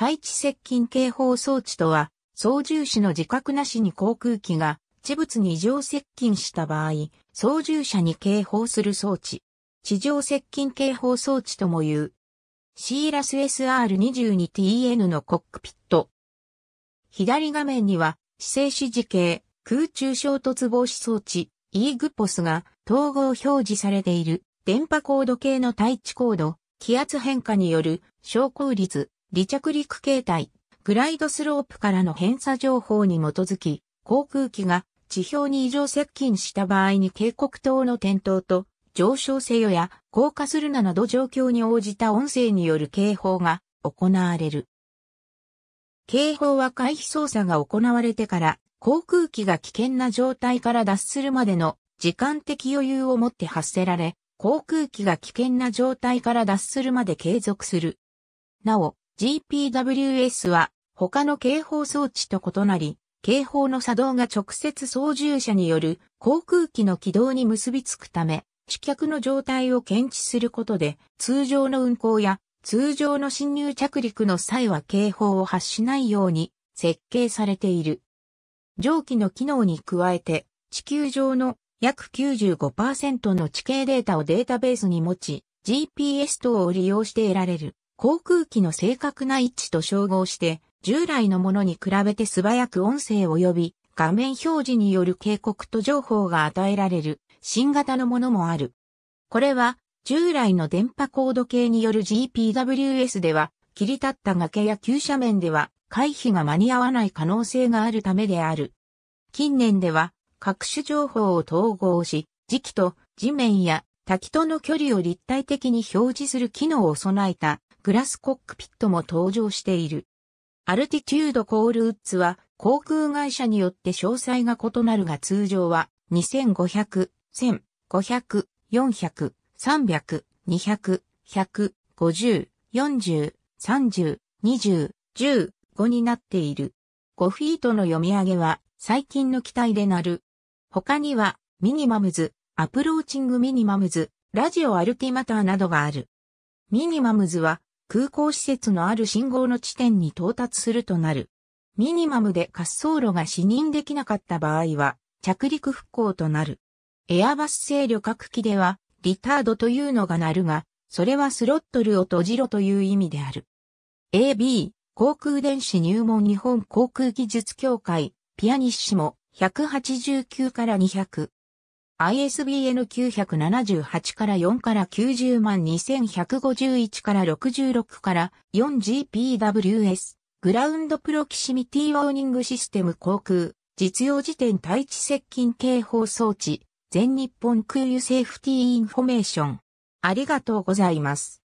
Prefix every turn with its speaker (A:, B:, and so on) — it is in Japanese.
A: 対地接近警報装置とは、操縦士の自覚なしに航空機が地物に異常接近した場合、操縦者に警報する装置。地上接近警報装置とも言う。シーラス SR22TN のコックピット。左画面には、姿勢指示系、空中衝突防止装置、e グポスが統合表示されている電波高度系の対地高度、気圧変化による昇降率、離着陸形態、グライドスロープからの偏差情報に基づき、航空機が地表に異常接近した場合に警告灯の点灯と上昇せよや降下するななど状況に応じた音声による警報が行われる。警報は回避操作が行われてから航空機が危険な状態から脱するまでの時間的余裕をもって発せられ、航空機が危険な状態から脱するまで継続する。なお、GPWS は他の警報装置と異なり、警報の作動が直接操縦者による航空機の軌道に結びつくため、地脚の状態を検知することで、通常の運航や通常の侵入着陸の際は警報を発しないように設計されている。上記の機能に加えて、地球上の約95%の地形データをデータベースに持ち、GPS 等を利用して得られる。航空機の正確な位置と照合して、従来のものに比べて素早く音声及び画面表示による警告と情報が与えられる新型のものもある。これは従来の電波コード系による GPWS では切り立った崖や急斜面では回避が間に合わない可能性があるためである。近年では各種情報を統合し、時期と地面や滝との距離を立体的に表示する機能を備えたグラスコックピットも登場している。アルティチュードコールウッズは航空会社によって詳細が異なるが通常は2500、1 500、400、300、200、100、50、40、30、20、10、5になっている。5フィートの読み上げは最近の機体でなる。他にはミニマムズ、アプローチングミニマムズ、ラジオアルティマターなどがある。ミニマムズは空港施設のある信号の地点に到達するとなる。ミニマムで滑走路が視認できなかった場合は、着陸復興となる。エアバス製旅客機では、リタードというのがなるが、それはスロットルを閉じろという意味である。AB、航空電子入門日本航空技術協会、ピアニッシモ、189から200。ISBN 978から4から90万2151から66から 4GPWS グラウンドプロキシミティウォーニングシステム航空実用時点対地接近警報装置全日本空輸セーフティーインフォメーションありがとうございます。